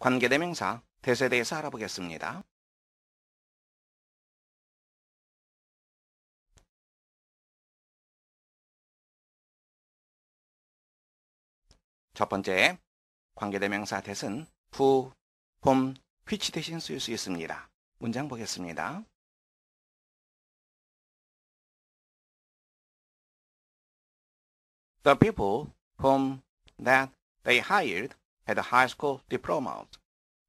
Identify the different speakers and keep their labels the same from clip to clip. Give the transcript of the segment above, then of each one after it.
Speaker 1: 관계대명사 대세 에 대해서 알아보겠습니다. 첫 번째, 관계대명사 대는 부, 봄, 휘치 대신 쓰일 수 있습니다. 문장 보겠습니다. The people whom
Speaker 2: that
Speaker 3: they hired had a high school diploma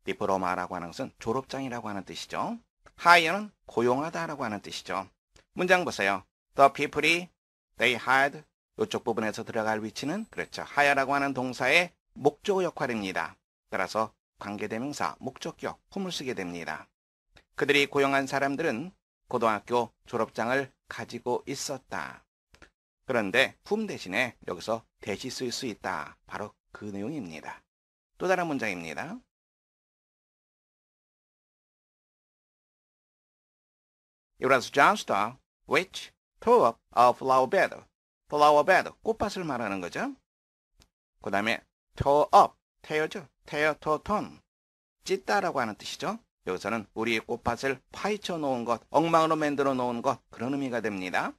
Speaker 3: diploma라고 하는 것은 졸업장이라고 하는 뜻이죠. hire는 고용하다라고 하는 뜻이죠. 문장 보세요. The people이 they had 이쪽 부분에서 들어갈 위치는 그렇죠. hire라고 하는 동사의 목적 역할입니다. 따라서 관계대명사 목적격 품을 쓰게 됩니다. 그들이 고용한 사람들은 고등학교 졸업장을 가지고 있었다. 그런데 품 대신에 여기서 대시 쓸 수 있다. 바로
Speaker 1: 그 내용입니다. 또 다른 문장입니다. i was John's dog which
Speaker 3: threw up a flower bed. flower bed, 꽃밭을 말하는 거죠. 그 다음에 throw up, tear죠. t e r to, turn. 찢다라고 하는 뜻이죠. 여기서는 우리의 꽃밭을 파헤쳐 놓은 것, 엉망으로 만들어 놓은 것 그런 의미가 됩니다.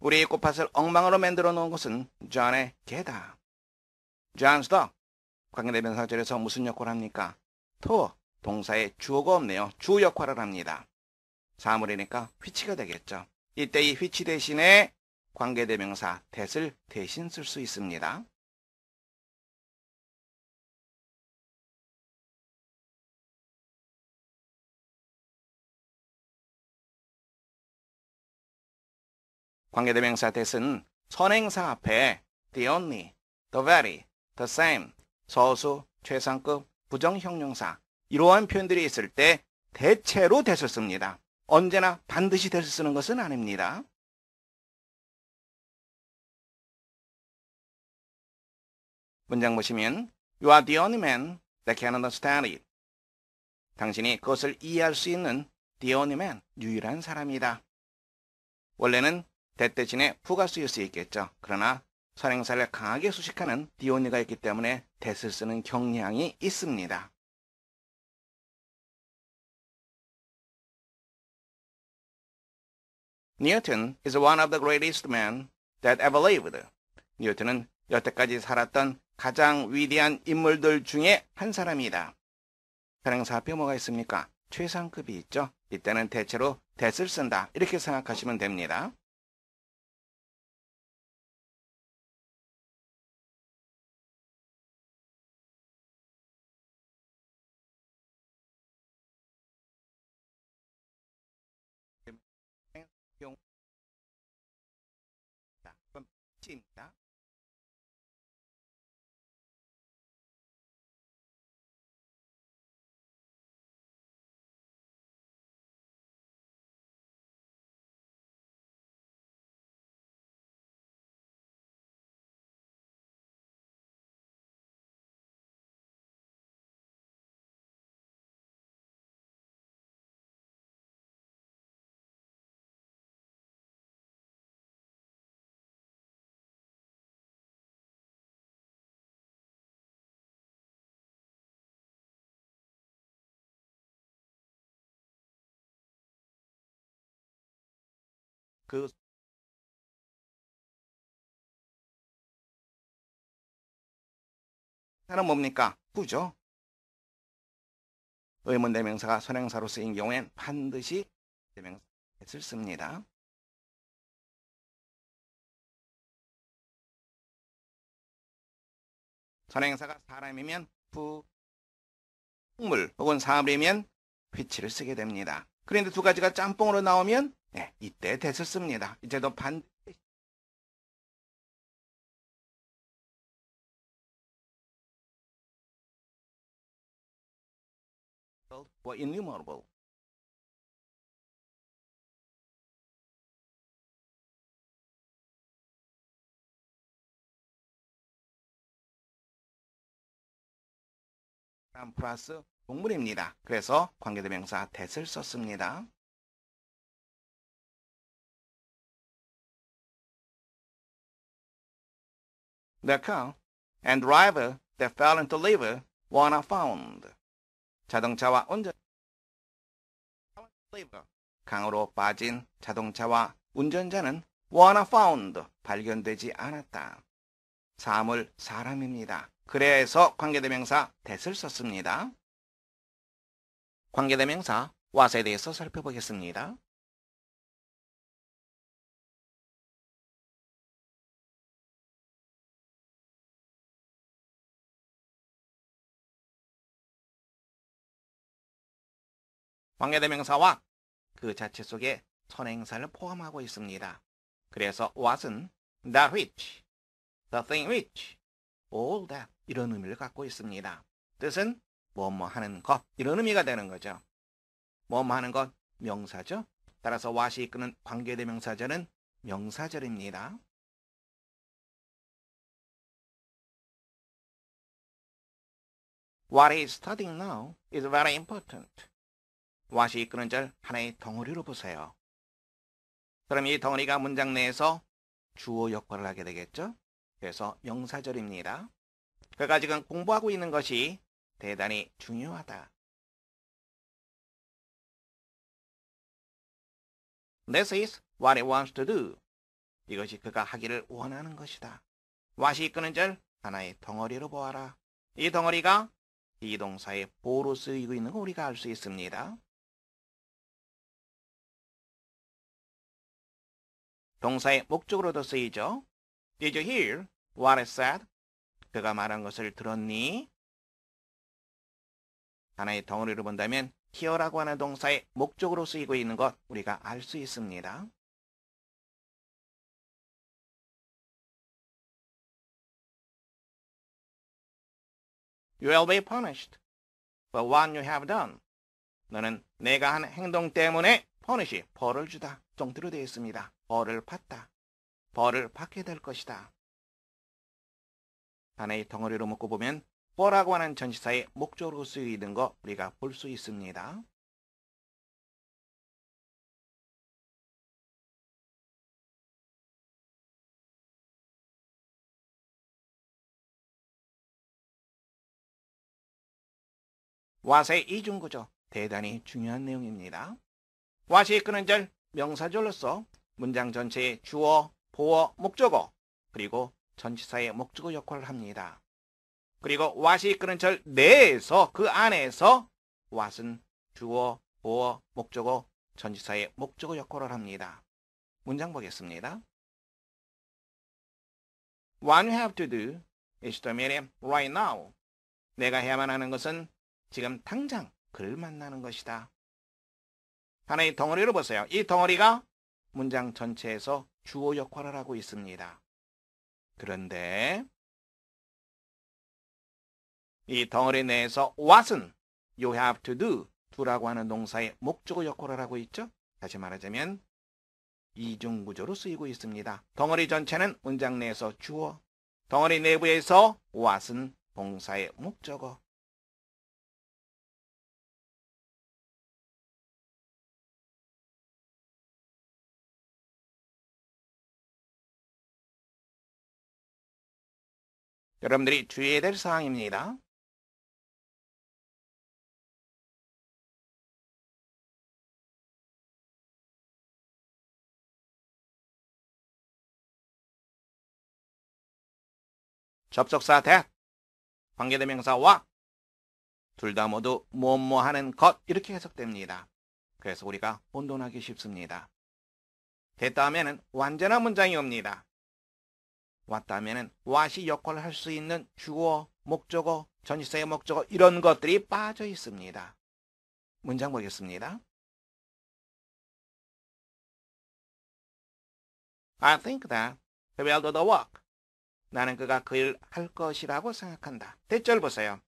Speaker 3: 우리의 꽃밭을 엉망으로 만들어 놓은 것은 존의 개다. John's dog, 관계대명사 절에서 무슨 역할을 합니까? 토, 동사의 주어가 없네요. 주 역할을 합니다. 사물이니까 휘치가 되겠죠. 이때 이 휘치 대신에
Speaker 1: 관계대명사 that을 대신 쓸 수 있습니다. 관계대명사 that은 선행사 앞에 the only, the very, the
Speaker 3: same, 서수, 최상급, 부정형용사 이러한 표현들이 있을 때
Speaker 1: 대체로 대을 씁니다. 언제나 반드시 대을 쓰는 것은 아닙니다. 문장 보시면 You are the only man that can understand it. 당신이 그것을
Speaker 3: 이해할 수 있는 the only man, 유일한 사람이다. 원래는 that 대신에 부가 쓰일 수 있겠죠. 그러나 선행사를 강하게 수식하는 디오니가 있기 때문에
Speaker 1: 대를 쓰는 경향이 있습니다. n e is one of the
Speaker 3: greatest men that ever lived. 뉴턴은 여태까지 살았던 가장 위대한 인물들 중에 한 사람이다. 선행사 앞에 뭐가 있습니까?
Speaker 1: 최상급이 있죠. 이때는 대체로 대을 쓴다. 이렇게 생각하시면 됩니다. 그 사는 뭡니까? 부죠. 의문 대명사가 선행사로 쓰인 경우엔 반드시 대명사 를 씁니다. 선행사가 사람이면 부, 동물 혹은 사물이면 위치를
Speaker 3: 쓰게 됩니다.
Speaker 1: 그런데 두 가지가 짬뽕으로 나오면 네,
Speaker 3: 이때 됐었습니다. 이제 너 반,
Speaker 1: were innumerable. 안 플러스 동물입니다. 그래서 관계대명사 that을 썼습니다. t car and driver that fell into river w e r n o found. 자동차와 운전
Speaker 3: 강으로 빠진 자동차와 운전자는 w e r n o found 발견되지 않았다. 사물 사람입니다.
Speaker 1: 그래서 관계대명사 that을 썼습니다. 관계대명사 w a t 에 대해서 살펴보겠습니다. 관계대명사와 그 자체 속에 선행사를 포함하고 있습니다.
Speaker 3: 그래서 w a t 은 that which, the thing which, all that 이런 의미를 갖고 있습니다. 뜻은 뭐뭐 뭐 하는 것 이런 의미가 되는 거죠. 뭐뭐 뭐 하는 것 명사죠. 따라서 와시 이끄는 관계대명사절은
Speaker 1: 명사절입니다. What is studying now is very important.
Speaker 3: 와시 이끄는 절 하나의 덩어리로 보세요. 그럼 이 덩어리가 문장 내에서 주어 역할을 하게 되겠죠? 그래서 명사절입니다. 그가
Speaker 1: 지금 공부하고 있는 것이 대단히 중요하다. This is what he wants to do.
Speaker 3: 이것이 그가 하기를 원하는 것이다. 왓이 이끄는 절 하나의 덩어리로 보아라.
Speaker 1: 이 덩어리가
Speaker 3: 이 동사의 보로 쓰이고 있는 거 우리가 알 수 있습니다.
Speaker 1: 동사의 목적으로도 쓰이죠. Did you hear what I said? 그가 말한 것을
Speaker 3: 들었니? 하나의 덩어리를 본다면 히어라고 하는
Speaker 1: 동사의 목적으로 쓰이고 있는 것 우리가 알 수 있습니다. You will be punished for what you have done. 너는
Speaker 3: 내가 한 행동 때문에 p u n i s h 벌을 주다. 정도로 되어 있습니다. 벌을 받다. 벌을 받게 될 것이다. 하나의 덩어리로 묶고
Speaker 1: 보면 뻐라고 하는 전치사의 목적으로 쓰이는 거 우리가 볼 수 있습니다. 와세 이중구조 대단히 중요한
Speaker 3: 내용입니다. 와시 끄는 절 명사절로서 문장 전체의 주어, 보어, 목적어 그리고 전치사의 목적어 역할을 합니다. 그리고 what이 이끄는 절 내에서 그 안에서 what은 주어, 보어, 목적어, 전지사의 목적어 역할을 합니다. 문장 보겠습니다. What you have to do is to meet him right now. 내가 해야만 하는 것은 지금 당장 그를 만나는 것이다. 하나의 덩어리를 보세요. 이 덩어리가 문장 전체에서 주어
Speaker 2: 역할을 하고 있습니다. 그런데
Speaker 3: 이 덩어리 내에서 what은 you have to do 두라고 하는 동사의 목적어 역할을 하고 있죠. 다시 말하자면 이중구조로 쓰이고 있습니다. 덩어리 전체는 문장 내에서 주어, 덩어리 내부에서 what은
Speaker 1: 동사의 목적어, 여러분들이 주의해야 될 사항입니다. 접속사 that
Speaker 3: 관계대명사와 둘 다 모두 뭐뭐 하는 것 이렇게 해석됩니다. 그래서 우리가 혼돈하기 쉽습니다. 됐다 면은 완전한 문장이 옵니다. 왔다 면은 와시 역할을 할 수 있는 주어,
Speaker 1: 목적어, 전시사의 목적어 이런 것들이 빠져 있습니다. 문장 보겠습니다. I think that he'll do the work. 나는 그가 그일할 것이라고 생각한다.
Speaker 3: 대절 보세요.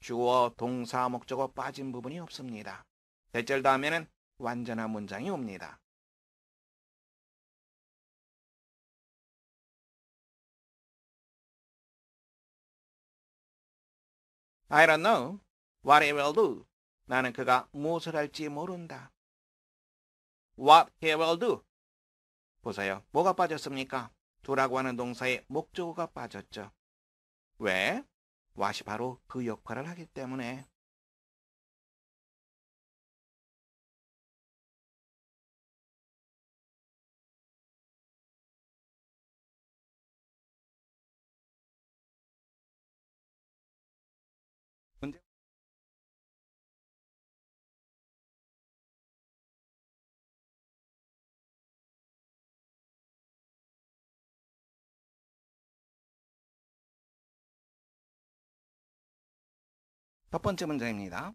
Speaker 3: 주어, 동사, 목적어 빠진 부분이 없습니다.
Speaker 1: 대절 다음에는 완전한 문장이 옵니다. I don't know what he will do. 나는 그가 무엇을
Speaker 3: 할지 모른다. What he will do. 보세요. 뭐가 빠졌습니까? 도라고 하는 동사에 목적어가 빠졌죠.
Speaker 1: 왜? 와시 바로 그 역할을 하기 때문에 첫 번째 문장입니다.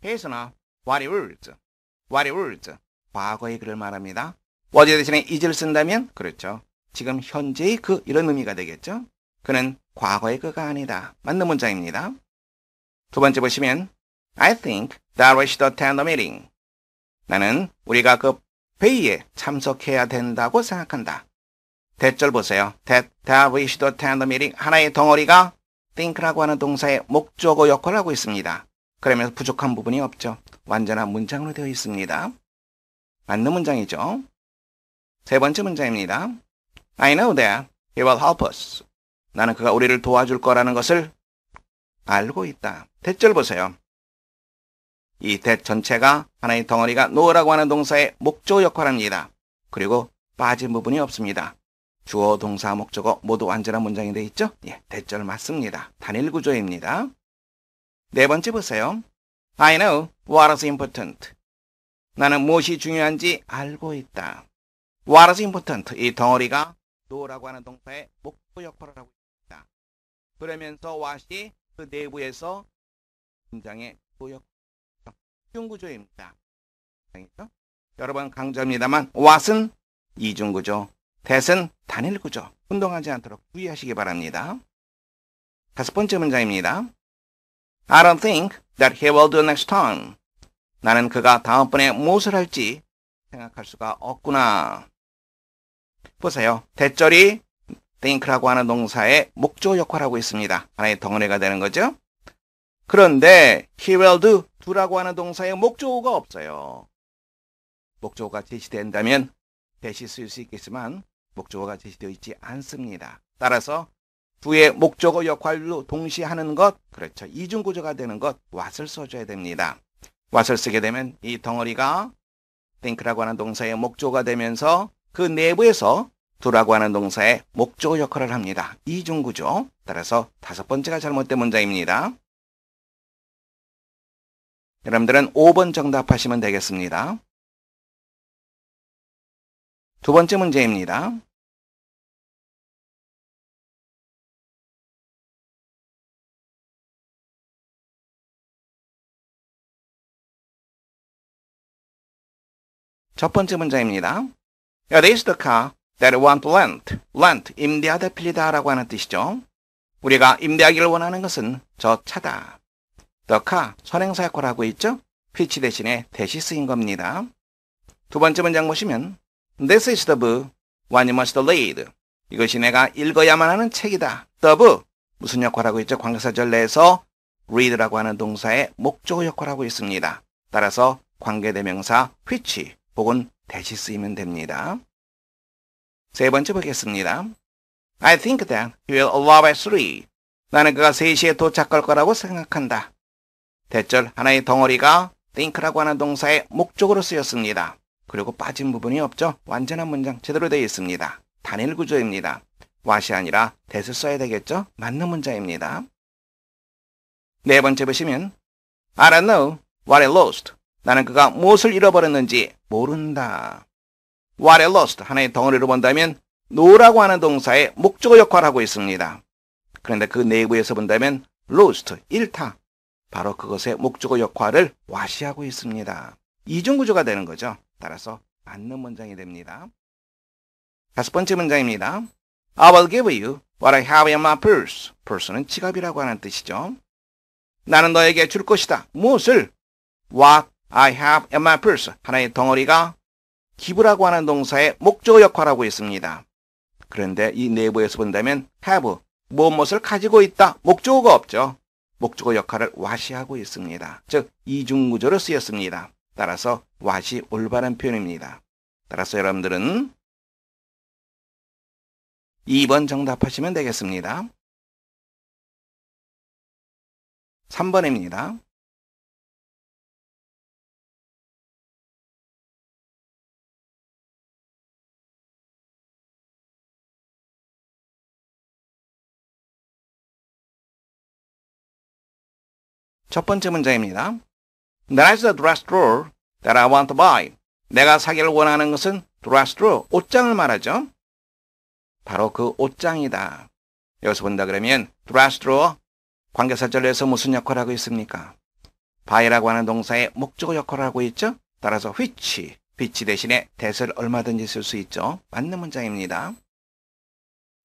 Speaker 1: 페이스나 what it
Speaker 3: was, what it was, 과거의 글을 말합니다. was 대신에 is를 쓴다면 그렇죠. 지금 현재의 그 이런 의미가 되겠죠. 그는 과거의 그가 아니다. 맞는 문장입니다. 두 번째 보시면 I think that we should attend the meeting. 나는 우리가 그 회의에 참석해야 된다고 생각한다. 대절 보세요. That, that we should attend the meeting. 하나의 덩어리가 think라고 하는 동사의 목적어 역할을 하고 있습니다. 그러면서 부족한 부분이 없죠. 완전한 문장으로 되어 있습니다. 맞는 문장이죠. 세 번째 문장입니다. I know that he will help us. 나는 그가 우리를 도와줄 거라는 것을 알고 있다. 대절 보세요. 이 대 전체가 하나의 덩어리가 no라고 하는 동사의 목적 역할합니다. 을 그리고 빠진 부분이 없습니다. 주어, 동사, 목적어 모두 완전한 문장이 돼 있죠? 예, 대절 맞습니다. 단일 구조입니다. 네 번째 보세요. I know what is important. 나는 무엇이 중요한지 알고 있다. What is important? 이 덩어리가 no라고 하는 동사의 목표 역할을 하고 있다. 그러면서 what이 그 내부에서 문장의 목표 역할중구조입니다. 여러분 강조합니다만 what은 이중구조, 대은 단일 구조, 혼동하지 않도록 주의하시기 바랍니다. 다섯 번째 문장입니다. I don't think that he will do next time. 나는 그가 다음번에 무엇을 할지 생각할 수가 없구나. 보세요. 대절이 think라고 하는 동사의 목조 역할을 하고 있습니다. 하나의 덩어리가 되는 거죠. 그런데 he will do, do라고 하는 동사의 목조가 없어요. 목조가 제시된다면 대시 쓸 수 있겠지만 목적어가 제시되어 있지 않습니다. 따라서 부의 목적어 역할로 동시에 하는 것, 그렇죠. 이중구조가 되는 것, 왓을 써줘야 됩니다. 왓을 쓰게 되면 이 덩어리가 think라고 하는 동사의 목적어가 되면서 그 내부에서 do라고 하는 동사의 목적어 역할을 합니다. 이중구조. 따라서 다섯 번째가 잘못된
Speaker 1: 문장입니다. 여러분들은 5번 정답하시면 되겠습니다. 두 번째 문제입니다. 첫 번째 문제입니다. It is the car that
Speaker 3: want lent. lent, 임대하다 빌리다라고 하는 뜻이죠. 우리가 임대하기를 원하는 것은 저 차다. The car, 선행사 역할을 하고 있죠? 피치 대신에 대시 쓰인 겁니다. 두 번째 문장 보시면 This is the book one must read. 이것이 내가 읽어야만 하는 책이다. The book. 무슨 역할하고 있죠? 관계사절 내에서 read라고 하는 동사의 목적어 역할하고 있습니다. 따라서 관계대명사 which 혹은 대시 쓰이면 됩니다. 세 번째 보겠습니다. I think that he will arrive at three. 나는 그가 3시에 도착할 거라고 생각한다. 대절 하나의 덩어리가 think라고 하는 동사의 목적으로 쓰였습니다. 그리고 빠진 부분이 없죠. 완전한 문장 제대로 되어 있습니다. 단일 구조입니다. w h 이 아니라 대 h 써야 되겠죠? 맞는 문장입니다. 네 번째 보시면 I don't know what I lost. 나는 그가 무엇을 잃어버렸는지 모른다. what I lost 하나의 덩어리로 본다면 no라고 하는 동사의 목적어 역할을 하고 있습니다. 그런데 그 내부에서 본다면 lost, 잃다. 바로 그것의 목적어 역할을 w h 이 하고 있습니다. 이중 구조가 되는 거죠. 따라서 받는 문장이 됩니다. 다섯 번째 문장입니다. I will give you what I have in my purse. purse는 지갑이라고 하는 뜻이죠. 나는 너에게 줄 것이다. 무엇을? What I have in my purse. 하나의 덩어리가 기부라고 하는 동사의 목적어 역할하고 있습니다. 그런데 이 내부에서 본다면 have, 무엇을 가지고 있다. 목적어가 없죠. 목적어 역할을 와시하고 있습니다. 즉, 이중구조로 쓰였습니다. 따라서 what이 올바른 표현입니다. 따라서 여러분들은
Speaker 1: 2번 정답하시면 되겠습니다. 3번입니다. 첫 번째 문제입니다. That's the dress drawer
Speaker 3: that I want to buy. 내가 사기를 원하는 것은 dress drawer, 옷장을 말하죠. 바로 그 옷장이다. 여기서 본다 그러면 dress drawer, 관계사절에서 무슨 역할을 하고 있습니까? buy라고 하는 동사의 목적어 역할을 하고 있죠. 따라서 which, 빛이 대신에 대세를 얼마든지 쓸 수 있죠. 맞는 문장입니다.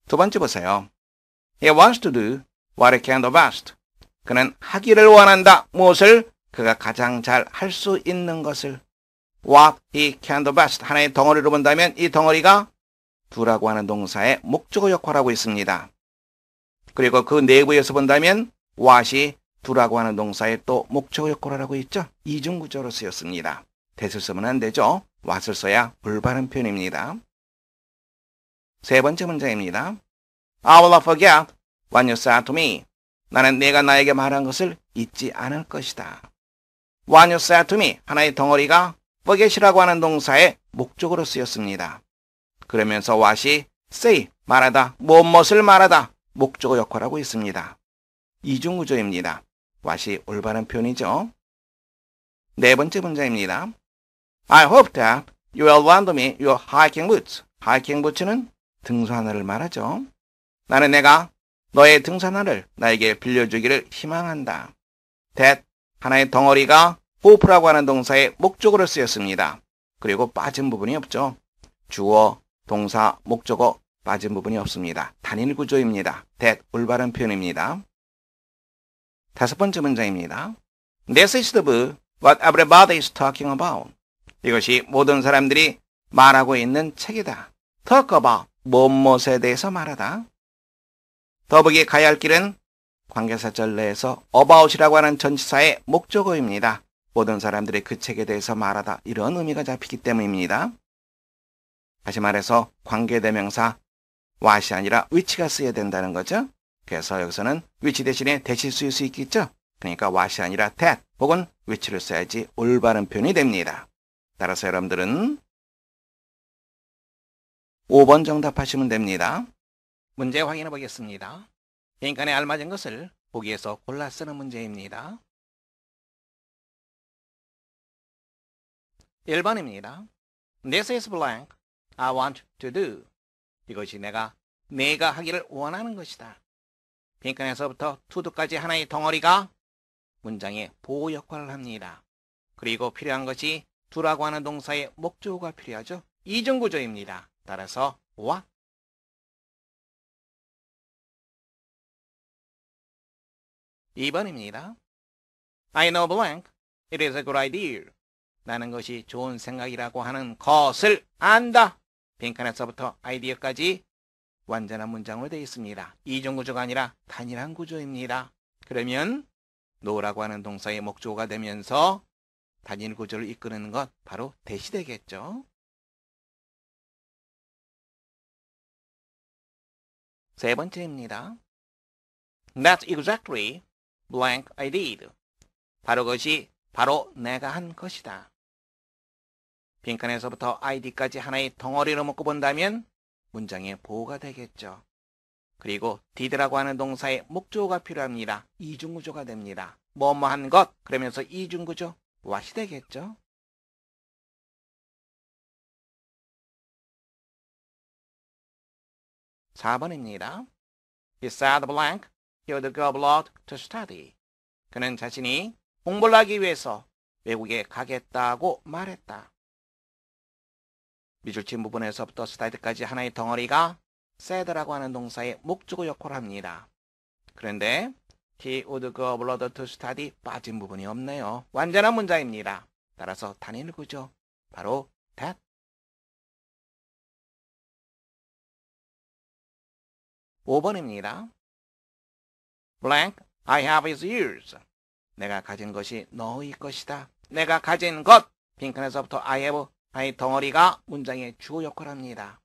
Speaker 3: 두 번째 보세요. He wants to do what he can the best. 그는 하기를 원한다. 무엇을? 그가 가장 잘 할 수 있는 것을 what he can do best 하나의 덩어리로 본다면 이 덩어리가 두라고 하는 동사의 목적어 역할하고 있습니다. 그리고 그 내부에서 본다면 what이 두라고 하는 동사의 또 목적어 역할을 하고 있죠. 이중구조로 쓰였습니다. 대을 쓰면 안 되죠. what을 써야 올바른 표현입니다. 세 번째 문장입니다. I will not forget what you said to me. 나는 내가 나에게 말한 것을 잊지 않을 것이다. 와뉴 e you 하나의 덩어리가 f o r 이라고 하는 동사의 목적으로 쓰였습니다. 그러면서 w h a 이 say 말하다 무엇을 말하다 목적어 역할하고 있습니다. 이중구조입니다. w h 이 올바른 표현이죠. 네 번째 문장입니다 I hope that you will lend me your hiking boots. hiking boots는 등산화를 말하죠. 나는 내가 너의 등산화를 나에게 빌려주기를 희망한다. That 하나의 덩어리가 호프라고 하는 동사의 목적으로 쓰였습니다. 그리고 빠진 부분이 없죠. 주어, 동사, 목적어 빠진 부분이 없습니다. 단일 구조입니다. t 올바른 표현입니다. 다섯 번째 문장입니다. This is the what everybody is talking about. 이것이 모든 사람들이 말하고 있는 책이다. talk about, 무엇에 대해서 말하다. 더보기에 가야 할 길은 관계사절 내에서 어바웃이라고 하는 전치사의 목적어입니다. 모든 사람들이 그 책에 대해서 말하다 이런 의미가 잡히기 때문입니다. 다시 말해서 관계대명사 what이 아니라 which가 쓰여야 된다는 거죠. 그래서 여기서는 which 대신에 대신 쓰일 수 있겠죠. 그러니까 what이 아니라 that 혹은 which를 써야지 올바른 표현이 됩니다. 따라서 여러분들은 5번
Speaker 2: 정답하시면 됩니다. 문제 확인해 보겠습니다. 그러니에 알맞은 것을 보기에서 골라 쓰는 문제입니다.
Speaker 3: 1번입니다. This is blank. I want to do. 이것이 내가 내가 하기를 원하는 것이다. 빈칸에서부터 t o 까지 하나의 덩어리가 문장의 보호 역할을 합니다. 그리고 필요한 것이
Speaker 1: 두라고 하는 동사의 목적가 필요하죠. 이중구조입니다. 따라서 what 2번입니다. I know blank. It is a good idea.
Speaker 3: 라는 것이 좋은 생각이라고 하는 것을 안다. 빈칸에서부터 아이디어까지 완전한 문장으로 되어 있습니다. 이중 구조가 아니라 단일한 구조입니다. 그러면 노라고 하는 동사의 목조가 되면서 단일 구조를
Speaker 2: 이끄는
Speaker 1: 것 바로 대시되겠죠. 세 번째입니다. That's exactly
Speaker 3: blank I did. 바로 그것이 바로 내가 한 것이다. 빈칸에서부터 id까지 하나의 덩어리로 묶어 본다면 문장의 보호가 되겠죠. 그리고 did라고 하는 동사에 목조가 필요합니다.
Speaker 1: 이중구조가 됩니다. 뭐뭐한 것 그러면서 이중구조 what이 되겠죠. 사번입니다 He said blank He would go abroad
Speaker 3: to study. 그는 자신이 공부를 하기 위해서 외국에 가겠다고 말했다. 미줄친 부분에서부터 스타이드까지 하나의 덩어리가 새드라고 하는 동사의 목적어 역할을 합니다. 그런데 he would go abroad to study 빠진 부분이 없네요. 완전한 문장입니다. 따라서
Speaker 2: 단일
Speaker 1: 구조 바로 that. 오번입니다 blank
Speaker 3: I have is yours. 내가 가진 것이 너의 것이다. 내가 가진 것 빈칸에서부터 I have I 덩어리가 문장의 주어 역할합니다.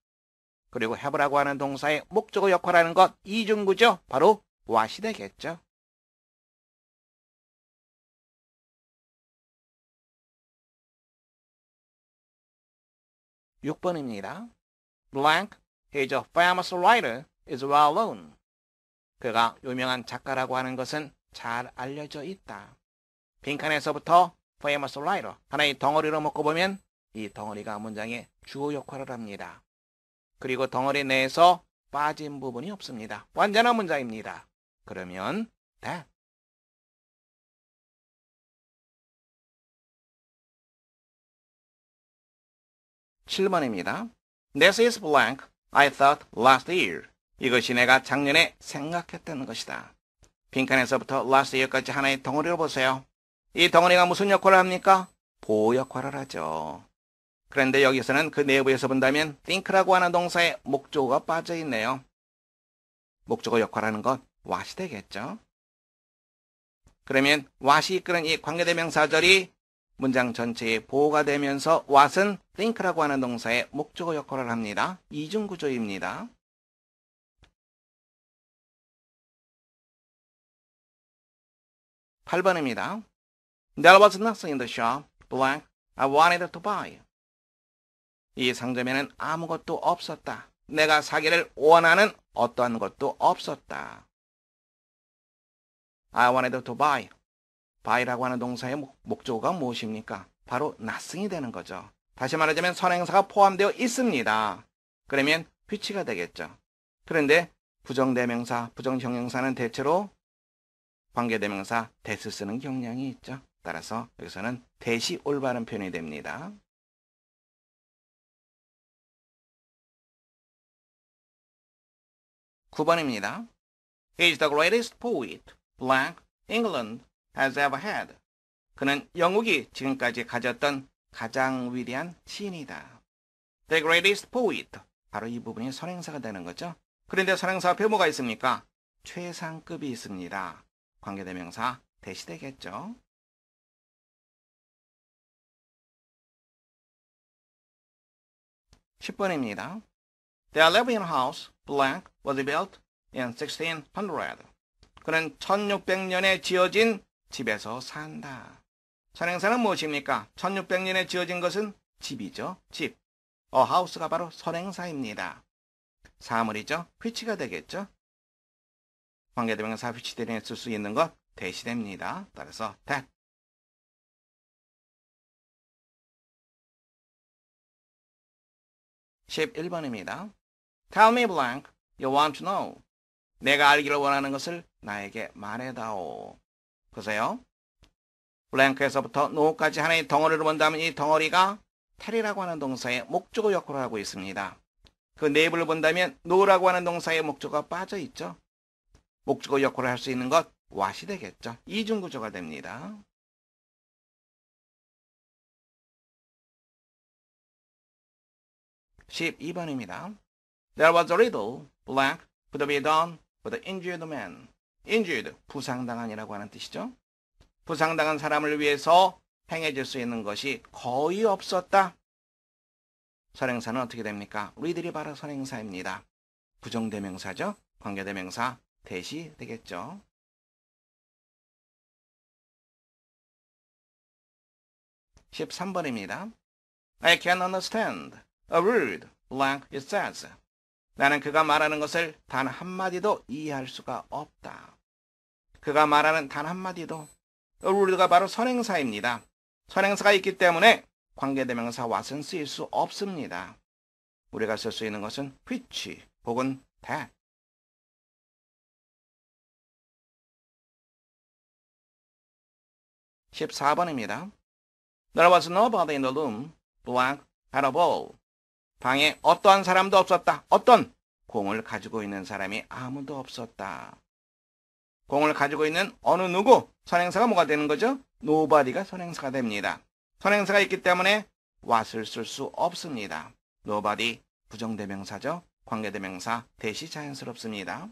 Speaker 3: 그리고
Speaker 1: have라고 하는 동사의 목적어 역할하는 것 이중구죠. 바로 what이 되겠죠. (6번입니다) Blank is
Speaker 3: a famous writer, is well known. 그가 유명한 작가라고 하는 것은 잘 알려져 있다. 빈칸에서부터 famous writer, 하나의 덩어리로 묶어 보면 이 덩어리가 문장의 주요 역할을 합니다. 그리고 덩어리
Speaker 1: 내에서 빠진 부분이 없습니다. 완전한 문장입니다. 그러면 that. (7번입니다) This is blank. I
Speaker 3: thought last year. 이것이 내가 작년에 생각했던 것이다. 빈칸에서부터 라스에어까지 하나의 덩어리로 보세요. 이 덩어리가 무슨 역할을 합니까? 보호 역할을 하죠. 그런데 여기서는 그 내부에서 본다면 think라고 하는 동사에 목조가 빠져 있네요. 목조가 역할하는 건 what이 되겠죠? 그러면 what이 이끄는 이 관계대명사절이 문장 전체에 보호가 되면서 what은 think라고 하는 동사의 목조가 역할을 합니다. 이중구조입니다.
Speaker 1: 8번입니다. There was nothing in the shop. blank. I
Speaker 3: wanted to buy. 이 상점에는 아무것도 없었다. 내가 사기를 원하는 어떠한 것도 없었다. I wanted to buy. buy라고 하는 동사의 목적어가 무엇입니까? 바로 nothing이 되는 거죠. 다시 말하자면 선행사가 포함되어 있습니다. 그러면 휘치가 되겠죠. 그런데 부정대명사, 부정형용사는 대체로 관계대명사 대스 쓰는 경향이 있죠. 따라서 여기서는 대시 올바른 표현이
Speaker 1: 됩니다. 9번입니다 is the greatest poet black
Speaker 3: England has ever had. 그는 영국이 지금까지 가졌던 가장 위대한 시인이다. The greatest poet. 바로 이 부분이 선행사가 되는 거죠. 그런데 선행사 표모가 있습니까? 최상급이 있습니다.
Speaker 1: 관계대명사 대시 되겠죠. (10번입니다) Their l i v n
Speaker 3: house blank was built in 1600. 그는 1600년에 지어진 집에서 산다. 선행사는 무엇입니까? 1600년에 지어진 것은 집이죠. 집. A 어 house가 바로 선행사입니다. 사물이죠. w 치가 되겠죠. 관계대명사 위치대령에쓸수 있는
Speaker 2: 것
Speaker 1: 대시됩니다. 따라서 that. 1일 번입니다 Tell
Speaker 3: me blank. You want to know. 내가 알기를 원하는 것을 나에게 말해다오. 보세요. 블랭크에서부터 no까지 하나의 덩어리를 본다면 이 덩어리가 텔이라고 하는 동사의 목적어 역할을 하고 있습니다. 그 내부를 본다면 no라고 하는 동사의 목적어가 빠져 있죠. 목적어 역할을 할 수 있는 것 와시
Speaker 1: 되겠죠. 이중구조가 됩니다. 1 2 번입니다 There was
Speaker 3: a riddle, black, could be done w i t the injured man. injured, 부상당한이라고 하는 뜻이죠. 부상당한 사람을 위해서 행해질 수 있는 것이 거의 없었다. 선행사는 어떻게 됩니까? 우리들이 바로 선행사입니다.
Speaker 1: 부정대명사죠. 관계대명사 대시 되겠죠. 1 3 번입니다 I can understand a word l i k it says.
Speaker 3: 나는 그가 말하는 것을 단 한마디도 이해할 수가 없다. 그가 말하는 단 한마디도 a word가 바로 선행사입니다. 선행사가 있기 때문에 관계대명사 what은 쓰일 수 없습니다. 우리가 쓸 수 있는 것은 which
Speaker 1: 혹은 that 14번입니다. There was nobody in
Speaker 2: the
Speaker 3: room black at a ball. 방에 어떠한 사람도 없었다. 어떤 공을 가지고 있는 사람이 아무도 없었다. 공을 가지고 있는 어느 누구 선행사가 뭐가 되는 거죠? nobody가 선행사가 됩니다. 선행사가 있기 때문에 what을 쓸 수 없습니다. nobody 부정대명사죠.
Speaker 2: 관계대명사
Speaker 1: 대시 자연스럽습니다.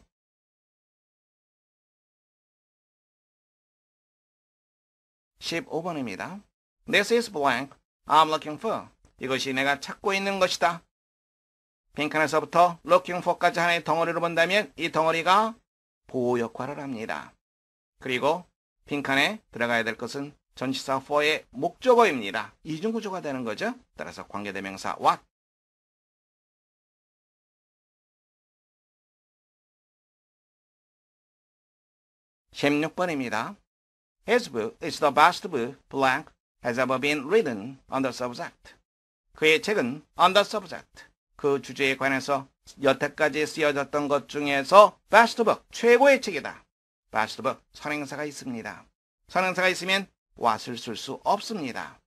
Speaker 1: 15번입니다. This is blank.
Speaker 2: I'm
Speaker 3: looking for. 이것이 내가 찾고 있는 것이다. 빈칸에서부터 looking for까지 하나의 덩어리로 본다면 이 덩어리가 보호 역할을 합니다. 그리고 빈칸에 들어가야 될 것은 전치사 for의 목적어입니다. 이중구조가
Speaker 1: 되는 거죠. 따라서 관계대명사 what 십육 번입니다 His book is the best book Black has ever been written on the
Speaker 3: subject. 그의 책은 on the subject, 그 주제에 관해서 여태까지 쓰여졌던 것 중에서 best book, 최고의 책이다. best book, 선행사가 있습니다. 선행사가 있으면 what을 쓸 수 없습니다.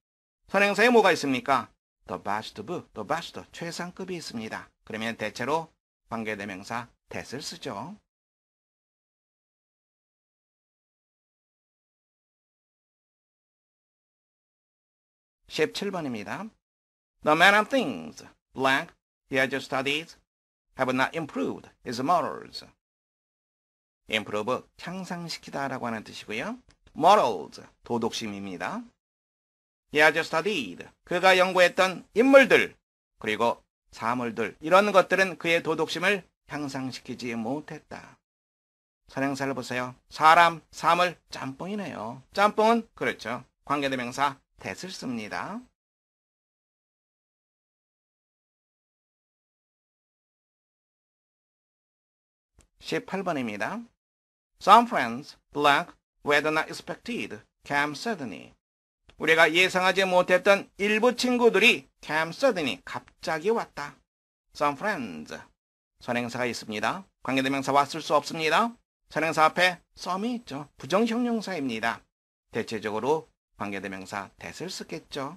Speaker 3: 선행사에 뭐가 있습니까? the best book, the best, 최상급이 있습니다. 그러면 대체로
Speaker 1: 관계대명사 that을 쓰죠. 17번입니다. The man of things, lack, he has studied, have not
Speaker 3: improved his morals. improve, 향상시키다 라고 하는 뜻이고요. morals, 도덕심입니다. he has studied, 그가 연구했던 인물들, 그리고 사물들, 이런 것들은 그의 도덕심을 향상시키지 못했다. 사냥사를 보세요. 사람, 사물,
Speaker 1: 짬뽕이네요. 짬뽕은, 그렇죠. 관계대명사, that을 씁니다. 십팔 번입니다 Some friends, black,
Speaker 3: were not expected, came suddenly. 우리가 예상하지 못했던 일부 친구들이 came suddenly, 갑자기 왔다. Some friends. 선행사가 있습니다. 관계대명사와 쓸수 없습니다. 선행사 앞에 some이 있죠.
Speaker 1: 부정형용사입니다. 대체적으로 관계대명사 that을 쓰겠죠.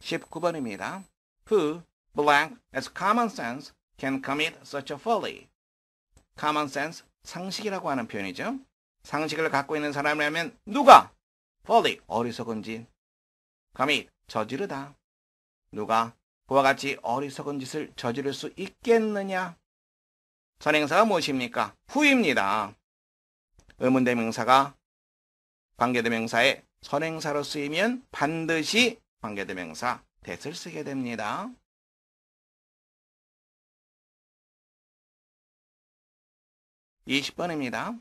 Speaker 1: 1 9 번입니다 Who, blank, as common
Speaker 3: sense, can commit such a folly. common sense, 상식이라고 하는 표현이죠. 상식을 갖고 있는 사람이라면 누가? folly, 어리석은 짓. commit, 저지르다. 누가 그와 같이 어리석은 짓을 저지를 수 있겠느냐? 선행사가 무엇입니까? 후입니다. 의문대명사가 관계대명사에 선행사로 쓰이면
Speaker 1: 반드시 관계대명사 대을 쓰게 됩니다. 2 0 번입니다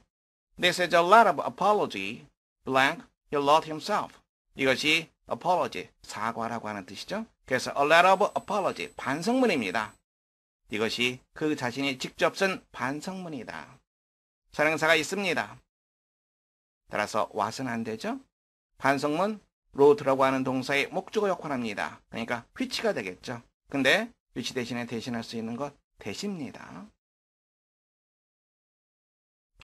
Speaker 3: This is a lot of apology. Blank, he lot himself. 이것이 apology, 사과라고 하는 뜻이죠. 그래서 a lot of apology, 반성문입니다. 이것이 그 자신이 직접 쓴 반성문이다. 선랑사가 있습니다. 따라서 왓는안 되죠? 반성문 로드라고 하는 동사의 목적어 역할합니다. 그러니까 위치가 되겠죠. 근데 위치 대신에 대신할 수
Speaker 2: 있는 것 대시입니다.